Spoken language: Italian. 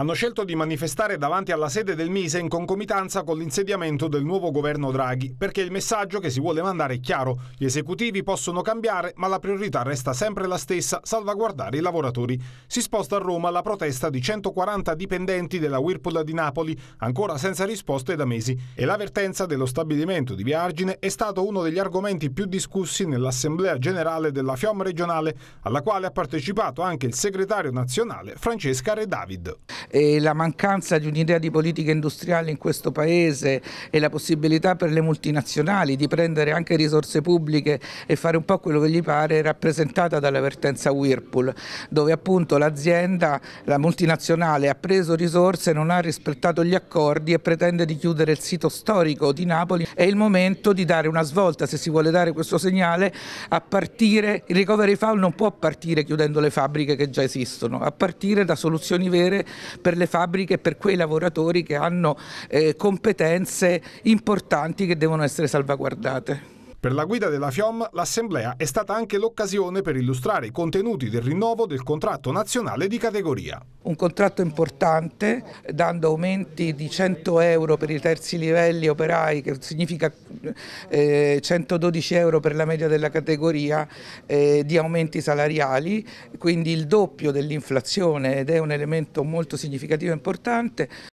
hanno scelto di manifestare davanti alla sede del Mise in concomitanza con l'insediamento del nuovo governo Draghi, perché il messaggio che si vuole mandare è chiaro. Gli esecutivi possono cambiare, ma la priorità resta sempre la stessa, salvaguardare i lavoratori. Si sposta a Roma la protesta di 140 dipendenti della Whirlpool di Napoli, ancora senza risposte da mesi, e l'avvertenza dello stabilimento di Via Argine è stato uno degli argomenti più discussi nell'Assemblea Generale della FIOM regionale, alla quale ha partecipato anche il segretario nazionale Francesca Redavid e la mancanza di un'idea di politica industriale in questo Paese e la possibilità per le multinazionali di prendere anche risorse pubbliche e fare un po' quello che gli pare è rappresentata dall'avvertenza Whirlpool, dove appunto l'azienda, la multinazionale ha preso risorse, non ha rispettato gli accordi e pretende di chiudere il sito storico di Napoli. È il momento di dare una svolta, se si vuole dare questo segnale, a partire, il recovery fund non può partire chiudendo le fabbriche che già esistono, a partire da soluzioni vere per le fabbriche e per quei lavoratori che hanno eh, competenze importanti che devono essere salvaguardate. Per la guida della FIOM l'assemblea è stata anche l'occasione per illustrare i contenuti del rinnovo del contratto nazionale di categoria. Un contratto importante, dando aumenti di 100 euro per i terzi livelli operai, che significa eh, 112 euro per la media della categoria, eh, di aumenti salariali, quindi il doppio dell'inflazione ed è un elemento molto significativo e importante.